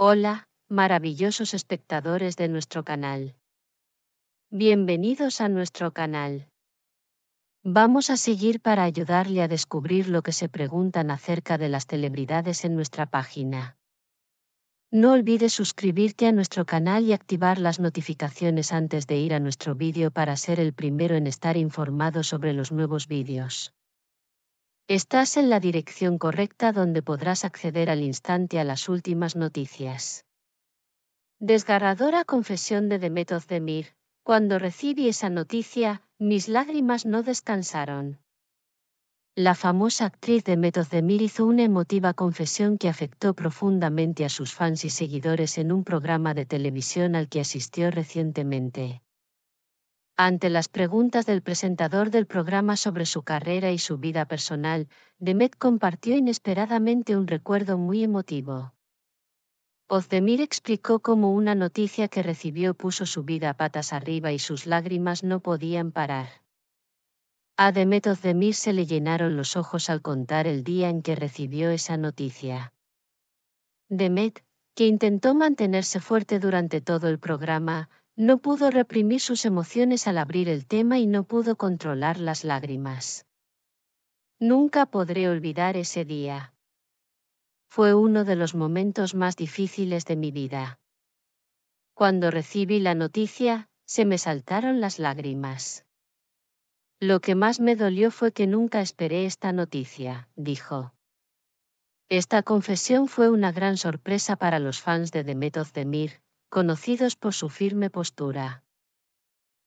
Hola, maravillosos espectadores de nuestro canal. Bienvenidos a nuestro canal. Vamos a seguir para ayudarle a descubrir lo que se preguntan acerca de las celebridades en nuestra página. No olvides suscribirte a nuestro canal y activar las notificaciones antes de ir a nuestro vídeo para ser el primero en estar informado sobre los nuevos vídeos. Estás en la dirección correcta donde podrás acceder al instante a las últimas noticias. Desgarradora confesión de Demet Cuando recibí esa noticia, mis lágrimas no descansaron. La famosa actriz de hizo una emotiva confesión que afectó profundamente a sus fans y seguidores en un programa de televisión al que asistió recientemente. Ante las preguntas del presentador del programa sobre su carrera y su vida personal, Demet compartió inesperadamente un recuerdo muy emotivo. Ozdemir explicó cómo una noticia que recibió puso su vida patas arriba y sus lágrimas no podían parar. A Demet Ozdemir se le llenaron los ojos al contar el día en que recibió esa noticia. Demet, que intentó mantenerse fuerte durante todo el programa, no pudo reprimir sus emociones al abrir el tema y no pudo controlar las lágrimas. Nunca podré olvidar ese día. Fue uno de los momentos más difíciles de mi vida. Cuando recibí la noticia, se me saltaron las lágrimas. Lo que más me dolió fue que nunca esperé esta noticia, dijo. Esta confesión fue una gran sorpresa para los fans de de Mir conocidos por su firme postura.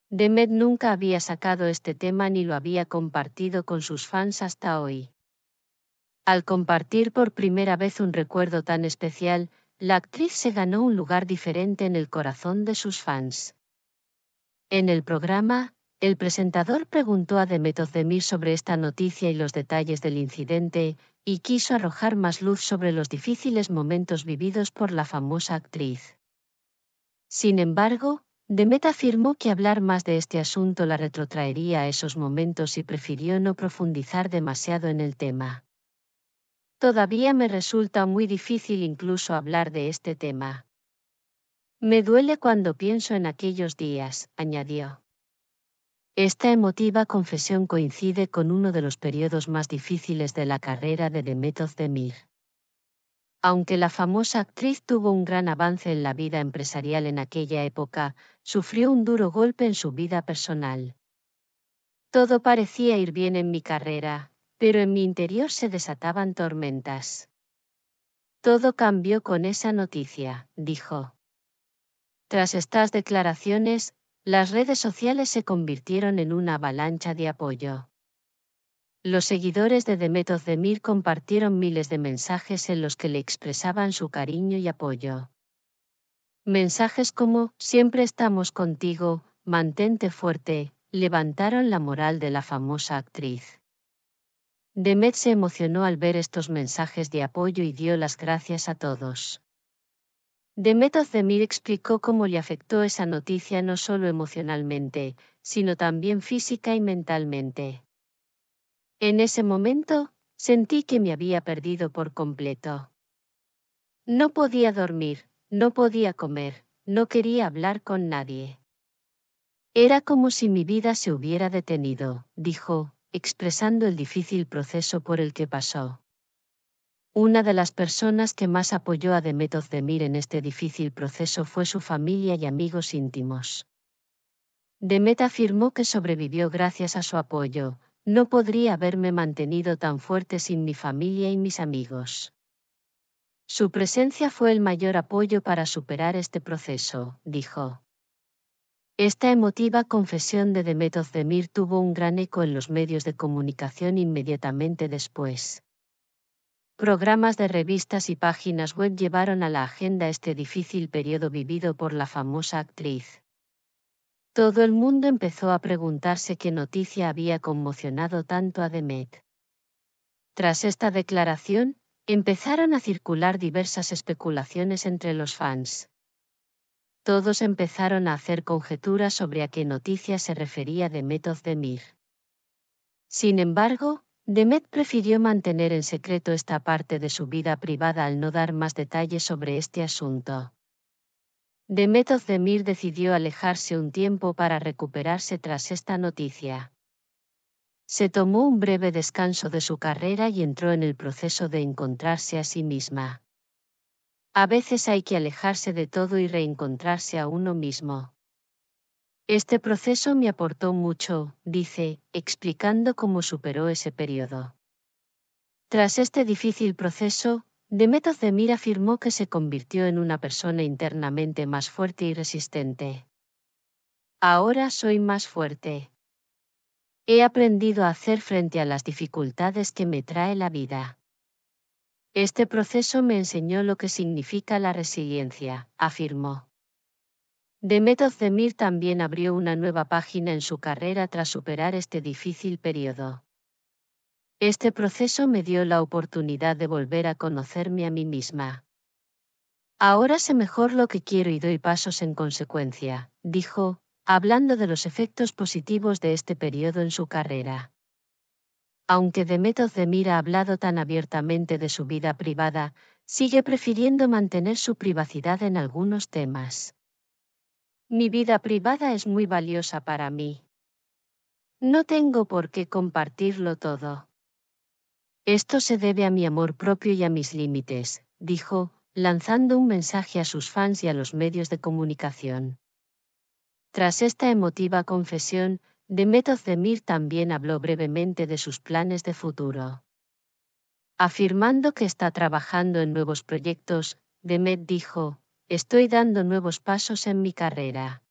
Demet nunca había sacado este tema ni lo había compartido con sus fans hasta hoy. Al compartir por primera vez un recuerdo tan especial, la actriz se ganó un lugar diferente en el corazón de sus fans. En el programa, el presentador preguntó a Demet Ozdemir sobre esta noticia y los detalles del incidente, y quiso arrojar más luz sobre los difíciles momentos vividos por la famosa actriz. Sin embargo, Demet afirmó que hablar más de este asunto la retrotraería a esos momentos y prefirió no profundizar demasiado en el tema. Todavía me resulta muy difícil incluso hablar de este tema. Me duele cuando pienso en aquellos días, añadió. Esta emotiva confesión coincide con uno de los periodos más difíciles de la carrera de Demet Özdemir. Aunque la famosa actriz tuvo un gran avance en la vida empresarial en aquella época, sufrió un duro golpe en su vida personal. Todo parecía ir bien en mi carrera, pero en mi interior se desataban tormentas. Todo cambió con esa noticia, dijo. Tras estas declaraciones, las redes sociales se convirtieron en una avalancha de apoyo. Los seguidores de Demet Ozdemir compartieron miles de mensajes en los que le expresaban su cariño y apoyo. Mensajes como Siempre estamos contigo, mantente fuerte, levantaron la moral de la famosa actriz. Demet se emocionó al ver estos mensajes de apoyo y dio las gracias a todos. Demet Ozdemir explicó cómo le afectó esa noticia no solo emocionalmente, sino también física y mentalmente. En ese momento, sentí que me había perdido por completo. No podía dormir, no podía comer, no quería hablar con nadie. Era como si mi vida se hubiera detenido, dijo, expresando el difícil proceso por el que pasó. Una de las personas que más apoyó a Demet Ozdemir en este difícil proceso fue su familia y amigos íntimos. Demet afirmó que sobrevivió gracias a su apoyo, no podría haberme mantenido tan fuerte sin mi familia y mis amigos. Su presencia fue el mayor apoyo para superar este proceso, dijo. Esta emotiva confesión de Demetos Demir tuvo un gran eco en los medios de comunicación inmediatamente después. Programas de revistas y páginas web llevaron a la agenda este difícil periodo vivido por la famosa actriz. Todo el mundo empezó a preguntarse qué noticia había conmocionado tanto a Demet. Tras esta declaración, empezaron a circular diversas especulaciones entre los fans. Todos empezaron a hacer conjeturas sobre a qué noticia se refería Demet Demir. Sin embargo, Demet prefirió mantener en secreto esta parte de su vida privada al no dar más detalles sobre este asunto de Mir decidió alejarse un tiempo para recuperarse tras esta noticia. Se tomó un breve descanso de su carrera y entró en el proceso de encontrarse a sí misma. A veces hay que alejarse de todo y reencontrarse a uno mismo. Este proceso me aportó mucho, dice, explicando cómo superó ese periodo. Tras este difícil proceso, Demet afirmó que se convirtió en una persona internamente más fuerte y resistente. Ahora soy más fuerte. He aprendido a hacer frente a las dificultades que me trae la vida. Este proceso me enseñó lo que significa la resiliencia, afirmó. Demet de también abrió una nueva página en su carrera tras superar este difícil periodo. Este proceso me dio la oportunidad de volver a conocerme a mí misma. Ahora sé mejor lo que quiero y doy pasos en consecuencia, dijo, hablando de los efectos positivos de este periodo en su carrera. Aunque método de ha hablado tan abiertamente de su vida privada, sigue prefiriendo mantener su privacidad en algunos temas. Mi vida privada es muy valiosa para mí. No tengo por qué compartirlo todo. Esto se debe a mi amor propio y a mis límites, dijo, lanzando un mensaje a sus fans y a los medios de comunicación. Tras esta emotiva confesión, Demet Ozdemir también habló brevemente de sus planes de futuro. Afirmando que está trabajando en nuevos proyectos, Demet dijo, estoy dando nuevos pasos en mi carrera.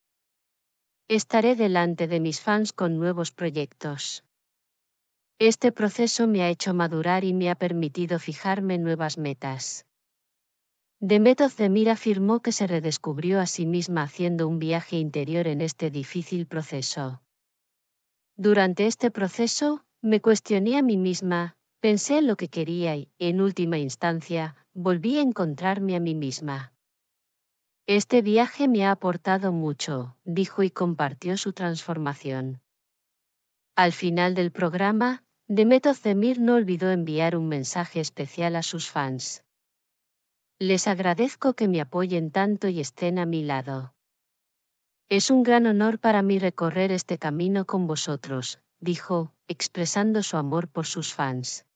Estaré delante de mis fans con nuevos proyectos. Este proceso me ha hecho madurar y me ha permitido fijarme nuevas metas. Demet de afirmó que se redescubrió a sí misma haciendo un viaje interior en este difícil proceso. Durante este proceso, me cuestioné a mí misma, pensé en lo que quería y, en última instancia, volví a encontrarme a mí misma. Este viaje me ha aportado mucho, dijo y compartió su transformación. Al final del programa, Demet Zemir no olvidó enviar un mensaje especial a sus fans. Les agradezco que me apoyen tanto y estén a mi lado. Es un gran honor para mí recorrer este camino con vosotros, dijo, expresando su amor por sus fans.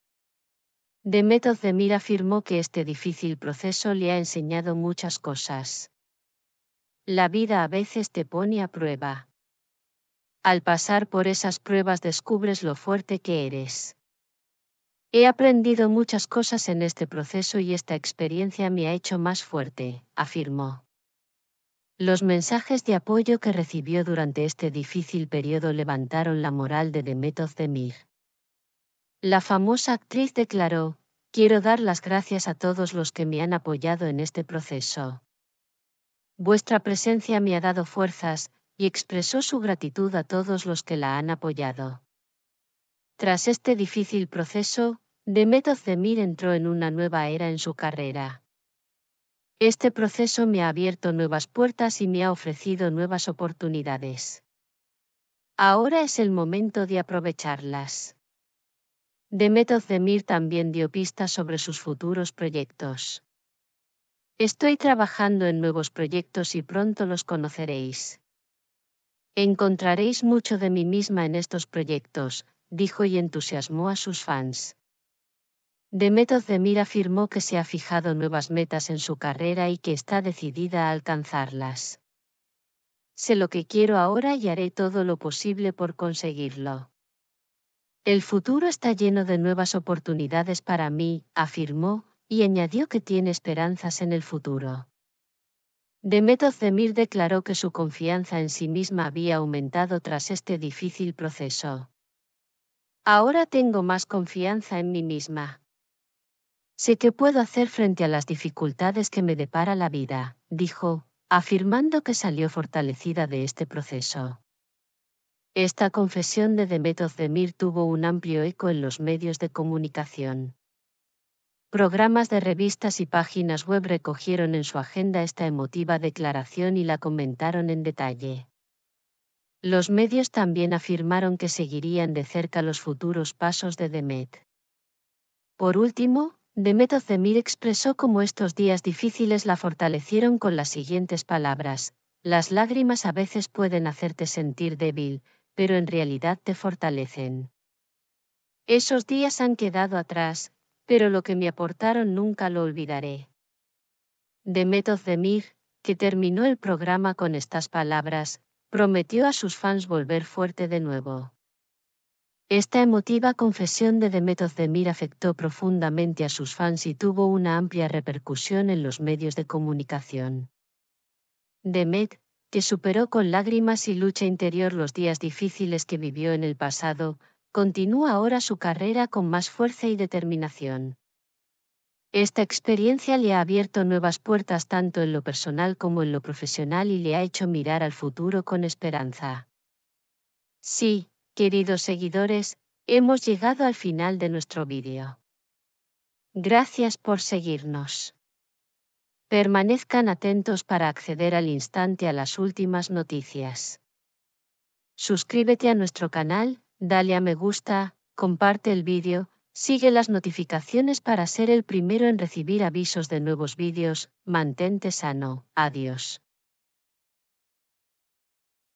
Demet Zemir afirmó que este difícil proceso le ha enseñado muchas cosas. La vida a veces te pone a prueba al pasar por esas pruebas descubres lo fuerte que eres. He aprendido muchas cosas en este proceso y esta experiencia me ha hecho más fuerte, afirmó. Los mensajes de apoyo que recibió durante este difícil periodo levantaron la moral de Demetov Demir. La famosa actriz declaró, quiero dar las gracias a todos los que me han apoyado en este proceso. Vuestra presencia me ha dado fuerzas, y expresó su gratitud a todos los que la han apoyado. Tras este difícil proceso, Demet Özdemir entró en una nueva era en su carrera. Este proceso me ha abierto nuevas puertas y me ha ofrecido nuevas oportunidades. Ahora es el momento de aprovecharlas. Demet Özdemir también dio pistas sobre sus futuros proyectos. Estoy trabajando en nuevos proyectos y pronto los conoceréis. Encontraréis mucho de mí misma en estos proyectos, dijo y entusiasmó a sus fans. Demet de Mir afirmó que se ha fijado nuevas metas en su carrera y que está decidida a alcanzarlas. Sé lo que quiero ahora y haré todo lo posible por conseguirlo. El futuro está lleno de nuevas oportunidades para mí, afirmó, y añadió que tiene esperanzas en el futuro. Demet declaró que su confianza en sí misma había aumentado tras este difícil proceso. Ahora tengo más confianza en mí misma. Sé que puedo hacer frente a las dificultades que me depara la vida, dijo, afirmando que salió fortalecida de este proceso. Esta confesión de Demet Özdemir tuvo un amplio eco en los medios de comunicación. Programas de revistas y páginas web recogieron en su agenda esta emotiva declaración y la comentaron en detalle. Los medios también afirmaron que seguirían de cerca los futuros pasos de Demet. Por último, Demet Ozemir expresó cómo estos días difíciles la fortalecieron con las siguientes palabras. Las lágrimas a veces pueden hacerte sentir débil, pero en realidad te fortalecen. Esos días han quedado atrás, pero lo que me aportaron nunca lo olvidaré. Demet Demir, que terminó el programa con estas palabras, prometió a sus fans volver fuerte de nuevo. Esta emotiva confesión de Demet Demir afectó profundamente a sus fans y tuvo una amplia repercusión en los medios de comunicación. Demet, que superó con lágrimas y lucha interior los días difíciles que vivió en el pasado, Continúa ahora su carrera con más fuerza y determinación. Esta experiencia le ha abierto nuevas puertas tanto en lo personal como en lo profesional y le ha hecho mirar al futuro con esperanza. Sí, queridos seguidores, hemos llegado al final de nuestro vídeo. Gracias por seguirnos. Permanezcan atentos para acceder al instante a las últimas noticias. Suscríbete a nuestro canal dale a me gusta, comparte el vídeo, sigue las notificaciones para ser el primero en recibir avisos de nuevos vídeos, mantente sano, adiós.